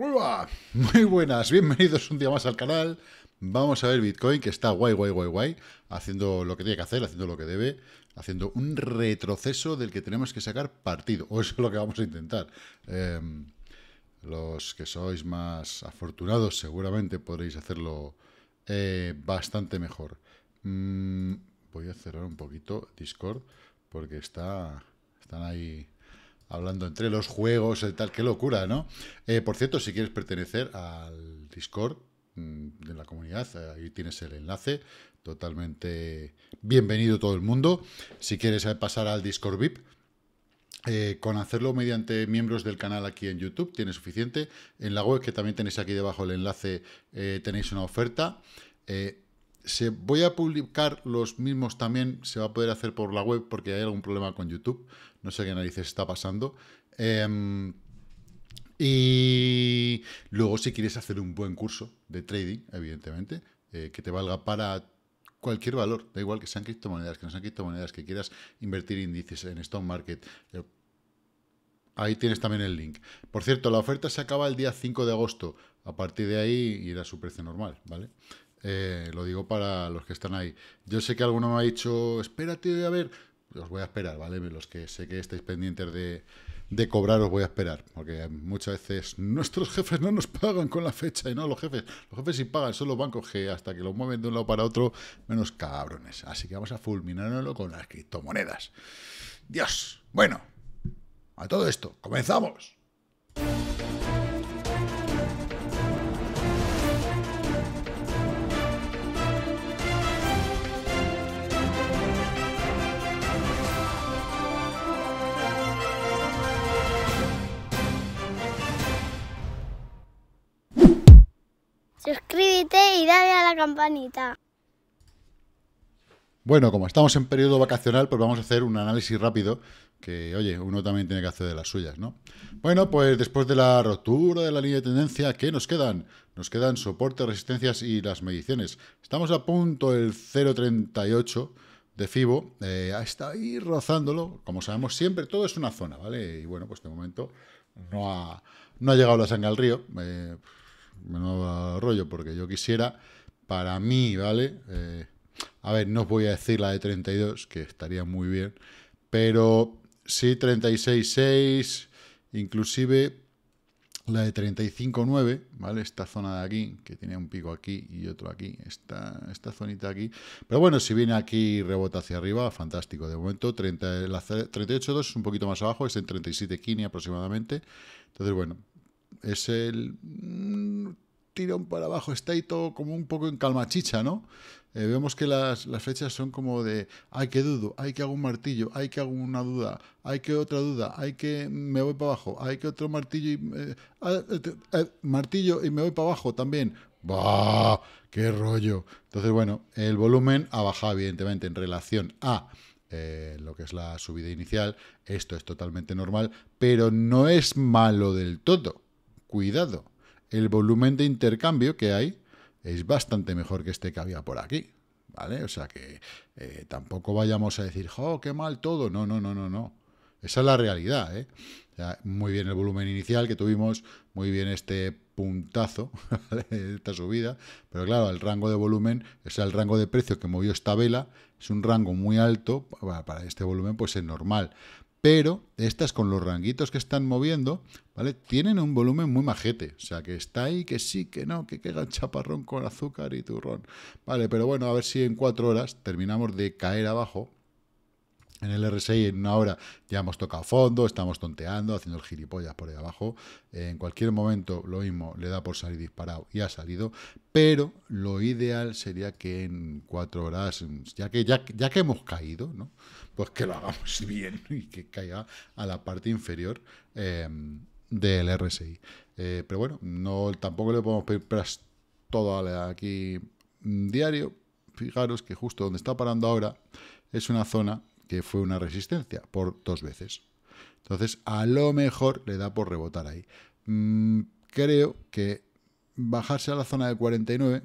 Hola, muy buenas, bienvenidos un día más al canal. Vamos a ver Bitcoin que está guay, guay, guay, guay, haciendo lo que tiene que hacer, haciendo lo que debe, haciendo un retroceso del que tenemos que sacar partido, o eso es lo que vamos a intentar. Em, los que sois más afortunados seguramente podréis hacerlo eh, bastante mejor. Mm, voy a cerrar un poquito Discord porque está, están ahí hablando entre los juegos y eh, tal. Qué locura, ¿no? Eh, por cierto, si quieres pertenecer al Discord mm, de la comunidad, ahí tienes el enlace. Totalmente bienvenido todo el mundo. Si quieres pasar al Discord VIP, eh, con hacerlo mediante miembros del canal aquí en YouTube tiene suficiente. En la web, que también tenéis aquí debajo el enlace, eh, tenéis una oferta. Eh, se, voy a publicar los mismos también, se va a poder hacer por la web porque hay algún problema con YouTube. No sé qué narices está pasando. Em, y luego si quieres hacer un buen curso de trading, evidentemente, que te valga para cualquier valor, da igual que sean criptomonedas, que no sean criptomonedas, que quieras invertir índices en stock market, Ahí tienes también el link. Por cierto, la oferta se acaba el día 5 de agosto. A partir de ahí irá su precio normal, ¿vale? Eh, lo digo para los que están ahí. Yo sé que alguno me ha dicho, espérate a ver. Los voy a esperar, ¿vale? Los que sé que estáis pendientes de, cobrar os voy a esperar, porque muchas veces nuestros jefes no nos pagan con la fecha y no los jefes. Los jefes sí pagan, son los bancos que hasta que lo mueven de un lado para otro, menos cabrones. Así que vamos a fulminarlo con las criptomonedas. Dios, bueno, a todo esto, comenzamos. Suscríbete y dale a la campanita. Bueno, como estamos en periodo vacacional, pues vamos a hacer un análisis rápido que, oye, uno también tiene que hacer de las suyas, ¿no? Bueno, pues después de la rotura de la línea de tendencia, ¿qué nos quedan? Nos quedan soporte, resistencias y las mediciones. Estamos a punto del 0.38 de FIBO, eh, está ahí rozándolo, como sabemos siempre, todo es una zona, ¿vale? Y bueno, pues de momento no ha, no ha llegado la sangre al río, eh, rollo, porque yo quisiera, para mí, ¿vale? Eh, a ver, no os voy a decir la de 32, que estaría muy bien, pero Sí, 36.6, inclusive la de 35.9, ¿vale? Esta zona de aquí, que tiene un pico aquí y otro aquí, esta, esta zonita aquí. Pero bueno, si viene aquí y rebota hacia arriba, fantástico. De momento, 38.2 es un poquito más abajo, es en 37.5 aproximadamente. Entonces, bueno, es el... Mm, tirón para abajo, está ahí todo como un poco en calmachicha, ¿no? Eh, vemos que las, fechas son como de, hay que dudo, hay que hago un martillo, hay que hago una duda, hay que otra duda, hay que me voy para abajo, hay que otro martillo y... Eh, ah, eh, martillo y me voy para abajo también. ¡Bah! ¡Qué rollo! Entonces, bueno, el volumen ha bajado, evidentemente, en relación a lo que es la subida inicial. Esto es totalmente normal, pero no es malo del todo. Cuidado el volumen de intercambio que hay es bastante mejor que este que había por aquí. ¿Vale? O sea que eh, tampoco vayamos a decir, ¡oh, qué mal todo! No, no, no, no, no. Esa es la realidad, ¿eh? muy bien el volumen inicial que tuvimos, muy bien este puntazo, esta subida, pero claro, el rango de volumen, o sea, el rango de precio que movió esta vela, es un rango muy alto, para este volumen pues es normal pero estas con los ranguitos que están moviendo, ¿vale? Tienen un volumen muy majete, o sea, que está ahí, que sí, que no, que quedan chaparrón con azúcar y turrón, ¿vale? Pero bueno, a ver si en cuatro horas terminamos de caer abajo en el RSI en una hora ya hemos tocado fondo, estamos tonteando, haciendo el gilipollas por ahí abajo. En cualquier momento lo mismo, le da por salir disparado y ha salido. Pero lo ideal sería que en cuatro horas, ya que, ya, que hemos caído, ¿no? pues que lo hagamos bien y que caiga a la parte inferior em, del RSI. Eh, pero bueno, no, tampoco le podemos pedir todo aquí mm, diario. Fijaros que justo donde está parando ahora es una zona que fue una resistencia, por dos veces. Entonces, a lo mejor le da por rebotar ahí. Mm, creo que bajarse a la zona de 49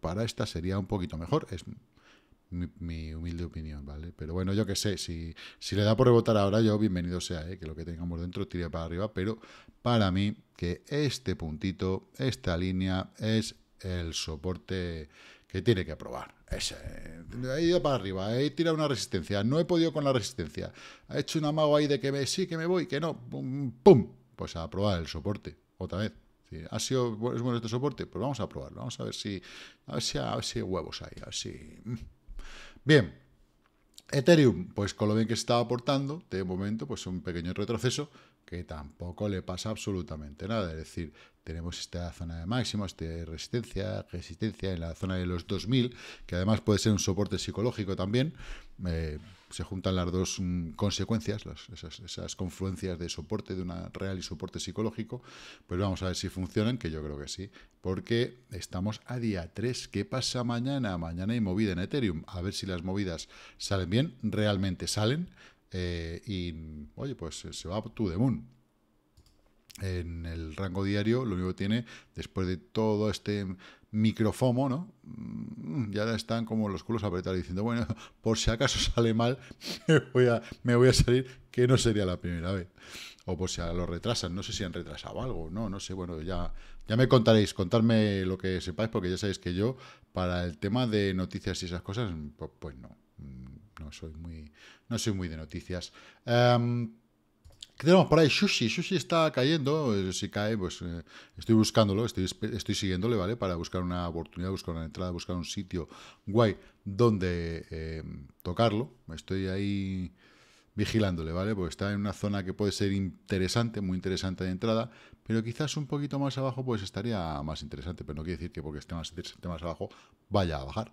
para esta sería un poquito mejor. Es mi, humilde opinión, ¿vale? Pero bueno, yo qué sé, si, si le da por rebotar ahora, yo bienvenido sea, ¿eh? que lo que tengamos dentro tire para arriba, pero para mí que este puntito, esta línea, es el soporte que tiene que probar Ese, ha ido para arriba, he eh, tirado una resistencia, no he podido con la resistencia, ha hecho un amago ahí de que me, sí, que me voy, que no, pum, pues a probar el soporte, otra vez. ¿Ha sido es bueno este soporte? Pues vamos a probarlo, vamos a ver si, a si, huevos ahí. a mm. Bien, Ethereum, pues con lo bien que se está aportando, de momento, pues un pequeño retroceso, que tampoco le pasa absolutamente nada. Es decir, tenemos esta zona de máximo, esta resistencia, resistencia en la zona de los 2000, que además puede ser un soporte psicológico también. Eh, se juntan las dos mm, consecuencias, las, esas, esas, confluencias de soporte de una real y soporte psicológico. Pues vamos a ver si funcionan, que yo creo que sí, porque estamos a día 3. ¿Qué pasa mañana? Mañana hay movida en Ethereum. A ver si las movidas salen bien, realmente salen. Eh, y, oye, pues eh, se va to the moon. En el rango diario, lo único que tiene, después de todo este microfomo, ¿no? Mm, ya están como los culos apretados diciendo, bueno, por si acaso sale mal, me voy a, me voy a salir, que no sería la primera vez. O por si lo retrasan, no sé si han retrasado algo, no, no sé, bueno, ya, ya me contaréis, contadme lo que sepáis, porque ya sabéis que yo, para el tema de noticias y esas cosas, pues, pues no, no soy muy, no soy muy de noticias. Em, ¿Qué tenemos por ahí? Sushi. Sushi está cayendo. Eh, si cae, pues eh, estoy buscándolo, estoy, siguiéndole, ¿vale? Para buscar una oportunidad, buscar una entrada, buscar un sitio guay donde em, tocarlo. Estoy ahí vigilándole, ¿vale? Porque está en una zona que puede ser interesante, muy interesante de entrada, pero quizás un poquito más abajo pues estaría más interesante, pero no quiere decir que porque esté más interesante más abajo vaya a bajar.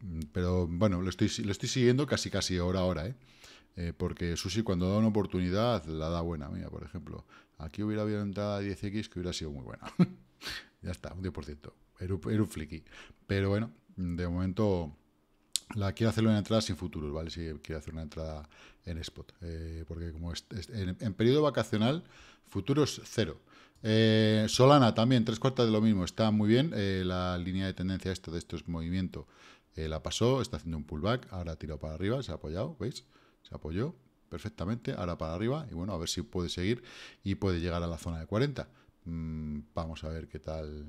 Mm, pero bueno, lo estoy, lo estoy siguiendo casi casi hora a hora, ¿eh? eh porque sushi cuando da una oportunidad la da buena. Mira, por ejemplo, aquí hubiera habido entrada 10X que hubiera sido muy buena. ya está, un 10%. Era un, era flicky. Pero bueno, de momento la quiero hacer una entrada sin futuros, ¿vale? Si quiero hacer una entrada en spot. Eh, porque como es, en, en, periodo vacacional, futuros cero. Eh, Solana también, tres cuartas de lo mismo, está muy bien. Eh, la línea de tendencia esto de estos movimientos eh, la pasó, está haciendo un pullback, ahora tirado para arriba, se ha apoyado, ¿veis? Se apoyó perfectamente, ahora para arriba, y bueno, a ver si puede seguir y puede llegar a la zona de 40. Mm, vamos a ver qué tal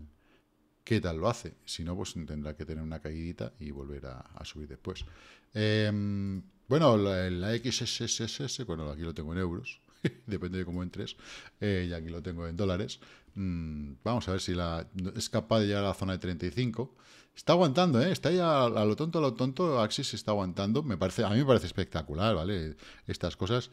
qué tal lo hace. Si no, pues tendrá que tener una caídita y volver a, subir después. Em, bueno, la, la XSSS, bueno, aquí lo tengo en euros. depende de cómo entres, eh, y aquí lo tengo en dólares. Mm, vamos a ver si la, es capaz de llegar a la zona de 35. Está aguantando, ¿eh? Está ya a, lo tonto, a lo tonto, Axis está aguantando. Me parece, a mí me parece espectacular, ¿vale? Estas cosas.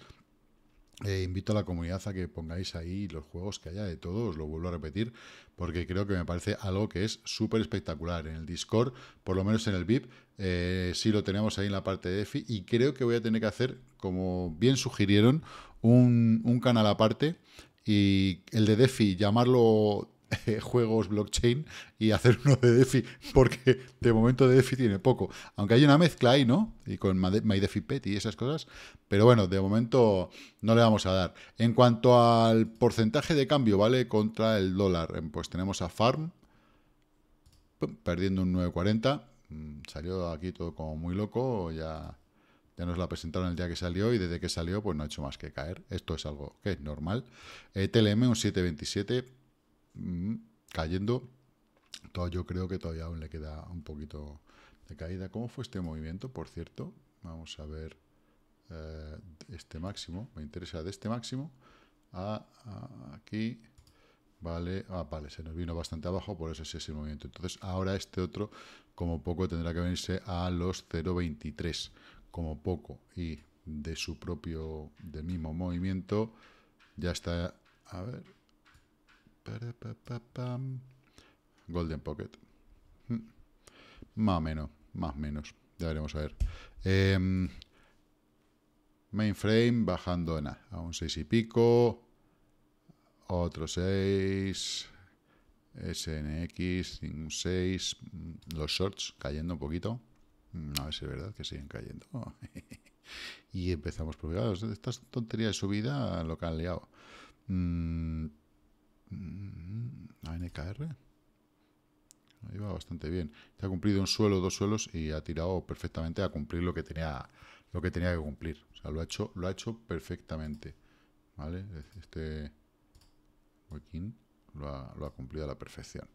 Eh, invito a la comunidad a que pongáis ahí los juegos que haya de todo. os lo vuelvo a repetir, porque creo que me parece algo que es súper espectacular. En el Discord, por lo menos en el VIP, eh, sí lo tenemos ahí en la parte de EFI, y creo que voy a tener que hacer, como bien sugirieron, un, canal aparte y el de DeFi llamarlo eh, juegos blockchain y hacer uno de DeFi, porque de momento de DeFi tiene poco. Aunque hay una mezcla ahí, ¿no? Y con Pet y esas cosas. Pero bueno, de momento no le vamos a dar. En cuanto al porcentaje de cambio, ¿vale? Contra el dólar, eh, pues tenemos a Farm perdiendo un 9.40. Mm, salió aquí todo como muy loco, ya ya nos la presentaron el día que salió y desde que salió pues no ha hecho más que caer. Esto es algo que es normal. Eh, TLM un 727 mm, cayendo. Todo, yo creo que todavía aún le queda un poquito de caída. ¿Cómo fue este movimiento, por cierto? Vamos a ver eh, este máximo. Me interesa de este máximo aquí. Vale, ah, vale, se nos vino bastante abajo, por eso es ese movimiento. Entonces, ahora este otro, como poco, tendrá que venirse a los 0.23 como poco y de su propio, del mismo movimiento, ya está, a ver, Golden Pocket. Mm. Más o menos, más o menos, ya veremos a ver. Em, mainframe bajando en a, a un 6 y pico, otro 6, SNX, un 6, mm, los shorts cayendo un poquito. A ver si es verdad que siguen cayendo. y empezamos, por esta estas tonterías de subida lo que han liado. Mm, mm, ANKR. ANKR va bastante bien. Se ha cumplido un suelo, dos suelos y ha tirado perfectamente a cumplir lo que tenía lo que tenía que cumplir. O sea, lo ha hecho, lo ha hecho perfectamente. ¿Vale? Este Joaquín lo ha cumplido a la perfección.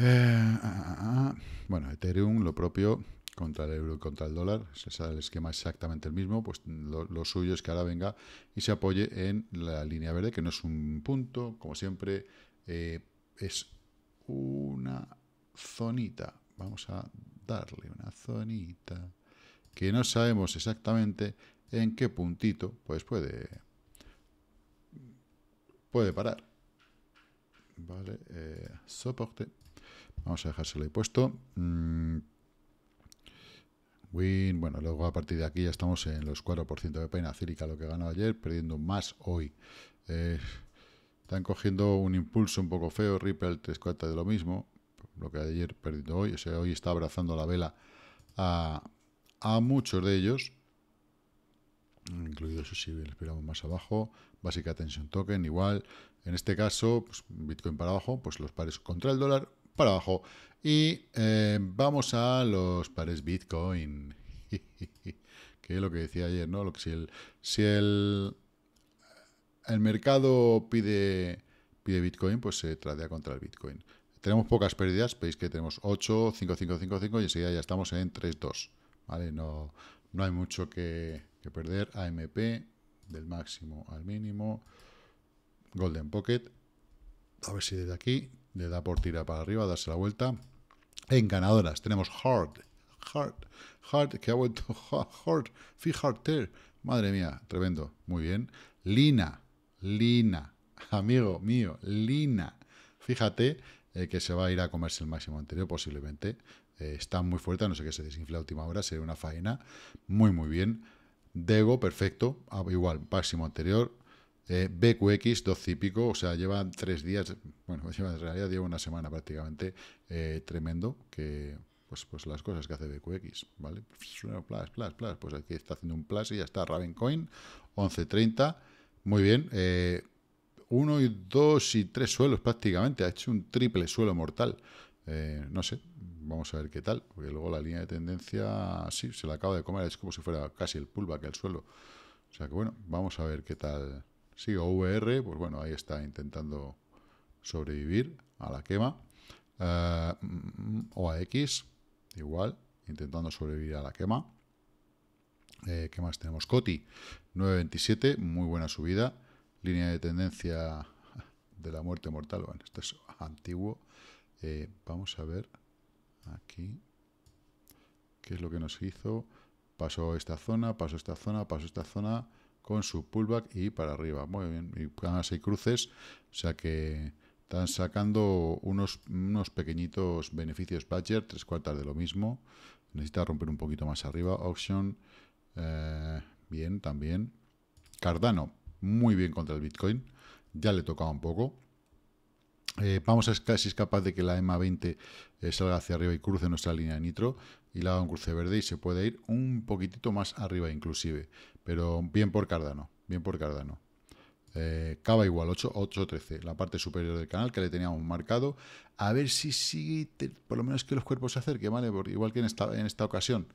Eh, ah, ah, ah, bueno, Ethereum, lo propio contra el euro y contra el dólar, Se sale el esquema exactamente el mismo, pues lo, suyo es que ahora venga y se apoye en la línea verde, que no es un punto, como siempre, eh, es una zonita, vamos a darle una zonita, que no sabemos exactamente en qué puntito, pues puede, puede parar. Vale, eh, soporte. Vamos a dejárselo ahí puesto. Mm. Win, bueno, luego a partir de aquí ya estamos en los 4% de pena círica, lo que ganó ayer, perdiendo más hoy. Eh, están cogiendo un impulso un poco feo, Ripple tres cuartas de lo mismo, lo que ayer perdido hoy, o sea, hoy está abrazando la vela a, muchos de ellos, incluido eso si lo esperamos más abajo, básica tension token igual, en este caso, pues, Bitcoin para abajo, pues los pares contra el dólar para abajo. Y eh, vamos a los pares Bitcoin. que es lo que decía ayer, ¿no? Lo que si el, si el, mercado pide, pide Bitcoin, pues se tradea contra el Bitcoin. Tenemos pocas pérdidas, veis que tenemos 8, 5, 5, 5, 5 y enseguida ya estamos en 3, 2. ¿Vale? No, no hay mucho que perder. AMP del máximo al mínimo. Golden Pocket. A ver si desde aquí le da por tirar para arriba, darse la vuelta. En ganadoras tenemos Hard. Hard. Hard, que ha vuelto. Hard. fíjate Madre mía, tremendo. Muy bien. Lina. Lina. Amigo mío, Lina. Fíjate eh, que se va a ir a comerse el máximo anterior posiblemente. Eh, está muy fuerte, no sé qué se desinfla a última hora, sería una faena. Muy, muy bien. Dego, perfecto. Ah, igual, máximo anterior. Eh, BQX, dos y pico, o sea, lleva tres días, bueno, lleva, en realidad lleva una semana prácticamente, eh, tremendo, que pues, pues las cosas que hace BQX, ¿vale? plus plus plus, pues aquí está haciendo un plus y ya está, Ravencoin, 11.30, muy bien, eh, uno y dos y tres suelos prácticamente, ha hecho un triple suelo mortal, eh, no sé, vamos a ver qué tal, porque luego la línea de tendencia, sí, se la acaba de comer, es como si fuera casi el pullback el suelo, o sea que bueno, vamos a ver qué tal, Sí, o VR, pues bueno, ahí está intentando sobrevivir a la quema. Eh, o X, igual, intentando sobrevivir a la quema. Eh, ¿Qué más tenemos? Coti, 9.27, muy buena subida. Línea de tendencia de la muerte mortal. Bueno, esto es antiguo. Eh, vamos a ver aquí qué es lo que nos hizo. Pasó esta zona, pasó esta zona, pasó esta zona con su pullback y para arriba. Muy bien, y además hay cruces, o sea que están sacando unos, unos pequeñitos beneficios Badger, tres cuartas de lo mismo. Necesita romper un poquito más arriba. Auction, eh, bien también. Cardano, muy bien contra el Bitcoin. Ya le tocaba un poco. Eh, vamos a ver si es capaz de que la EMA 20 eh, salga hacia arriba y cruce nuestra línea de nitro y la haga un cruce verde y se puede ir un poquitito más arriba inclusive. Pero bien por Cardano, bien por Cardano. Eh, Cava igual, 8 13 la parte superior del canal que le teníamos marcado. A ver si sigue, por lo menos que los cuerpos se acerquen, ¿vale? igual que en esta, ocasión,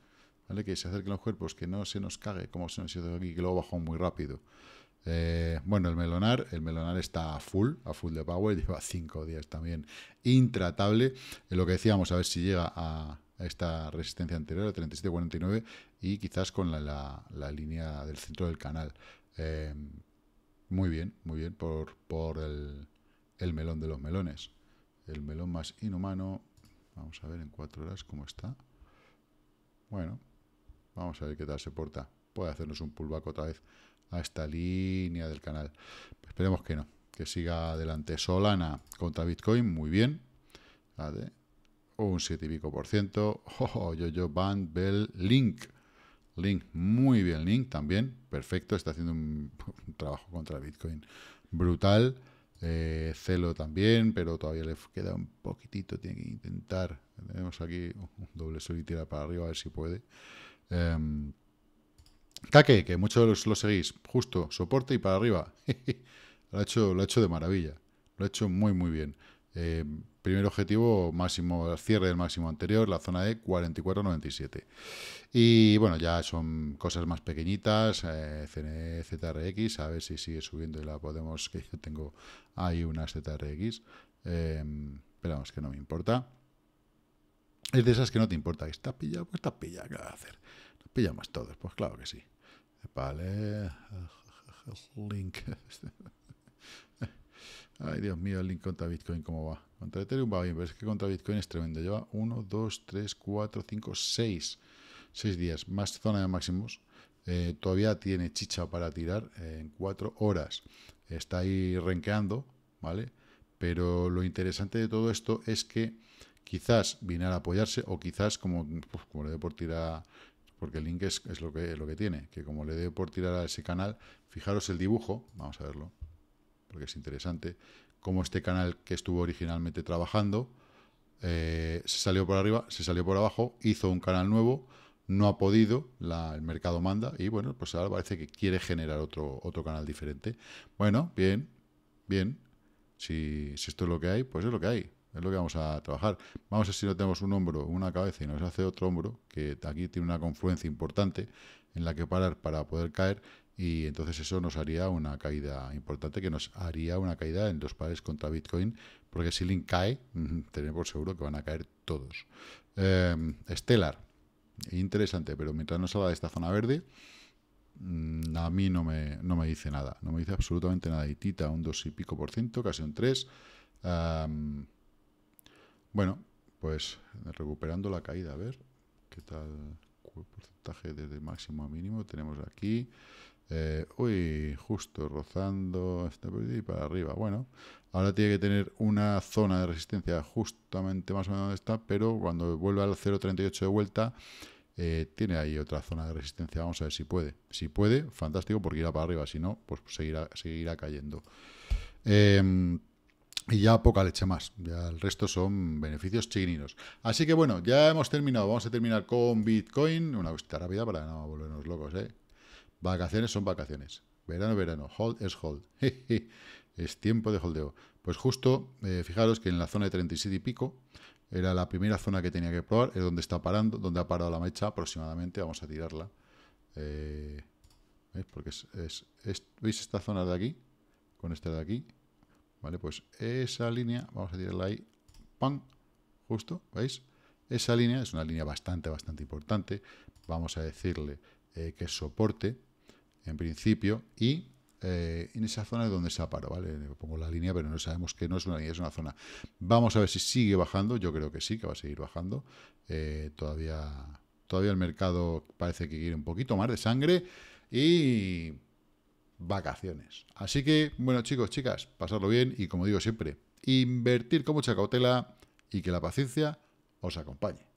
¿vale? Que se acerquen los cuerpos, que no se nos cague, como se nos hizo aquí, que luego bajó muy rápido. Eh, bueno, el melonar, el melonar está a full, a full de power, lleva cinco días también intratable. Eh, lo que decíamos, a ver si llega a esta resistencia anterior, a 37.49, y quizás con la, línea del centro del canal. Em, muy bien, muy bien por, el, el, melón de los melones. El melón más inhumano. Vamos a ver en cuatro horas cómo está. Bueno, vamos a ver qué tal se porta. Puede hacernos un pullback otra vez a esta línea del canal. esperemos que no, que siga adelante. Solana contra Bitcoin, muy bien. ¿Vale? Un 7 y pico por ciento. Oh, oh, yo, yo, Band, Bell, Link. Link, muy bien, Link también. Perfecto, está haciendo un, trabajo contra Bitcoin brutal. Eh, Celo también, pero todavía le queda un poquitito, tiene que intentar. Tenemos aquí un doble tira para arriba, a ver si puede. Em, Kake, que muchos lo seguís, justo, soporte y para arriba. lo, ha hecho, lo ha hecho de maravilla. Lo ha hecho muy, muy bien. Eh, primer objetivo máximo, cierre del máximo anterior, la zona de 44.97. Y bueno, ya son cosas más pequeñitas, eh, e, ZRX, a ver si sigue subiendo y la podemos, que yo tengo ahí unas ZRX, eh, em, pero vamos, que no me importa. Es de esas que no te importa, está pillado, pues está pillado, ¿qué va a hacer? Nos pillamos todos, pues claro que sí. Vale. Link. Ay, Dios mío, el link contra Bitcoin, ¿cómo va? Contra Ethereum va bien, pero es que contra Bitcoin es tremendo. Lleva 1, 2, 3, 4, 5, 6. 6 días, más zona de máximos. Eh, todavía tiene chicha para tirar en 4 horas. Está ahí renqueando, ¿vale? Pero lo interesante de todo esto es que quizás viene a apoyarse o quizás, como, como le doy por tirar porque el link es, lo, que, lo que tiene, que como le dé por tirar a ese canal, fijaros el dibujo, vamos a verlo, porque es interesante, como este canal que estuvo originalmente trabajando, eh, se salió por arriba, se salió por abajo, hizo un canal nuevo, no ha podido, el mercado manda, y bueno, pues ahora parece que quiere generar otro, otro canal diferente. Bueno, bien, bien, si, si esto es lo que hay, pues es lo que hay es lo que vamos a trabajar. Vamos a ver si no tenemos un hombro, una cabeza y nos hace otro hombro, que aquí tiene una confluencia importante en la que parar para poder caer y entonces eso nos haría una caída importante, que nos haría una caída en los pares contra Bitcoin, porque si Link cae, tenemos por seguro que van a caer todos. Em, Stellar, interesante, pero mientras no salga de esta zona verde, mm, a mí no me, no me dice nada, no me dice absolutamente nada. Y Tita, un 2 y pico por ciento, casi un 3. Bueno, pues recuperando la caída, a ver qué tal porcentaje desde máximo a mínimo tenemos aquí. Eh, uy, justo rozando este y para arriba. Bueno, ahora tiene que tener una zona de resistencia justamente más o menos donde está, pero cuando vuelva al 0.38 de vuelta, eh, tiene ahí otra zona de resistencia. Vamos a ver si puede. Si puede, fantástico, porque irá para arriba. Si no, pues seguirá, seguirá cayendo. Em, y ya poca leche más, ya el resto son beneficios chiquininos. Así que bueno, ya hemos terminado, vamos a terminar con Bitcoin, una cosita rápida para no volvernos locos, ¿eh? Vacaciones son vacaciones, verano, verano, hold es hold, es tiempo de holdeo. Pues justo, eh, fijaros que en la zona de 37 y pico, era la primera zona que tenía que probar, es donde está parando, donde ha parado la mecha aproximadamente, vamos a tirarla. Eh, Porque es, ¿Veis esta zona de aquí? Con esta de aquí ¿vale? Pues esa línea, vamos a tirarla ahí, ¡pam! Justo, ¿veis? Esa línea es una línea bastante, bastante importante. Vamos a decirle eh, que que soporte, en principio, y eh, en esa zona es donde se parado, ¿vale? Pongo la línea, pero no sabemos que no es una línea, es una zona. Vamos a ver si sigue bajando, yo creo que sí, que va a seguir bajando. Eh, todavía, todavía el mercado parece que quiere un poquito más de sangre y vacaciones. Así que, bueno chicos, chicas, pasadlo bien y como digo siempre, invertir con mucha cautela y que la paciencia os acompañe.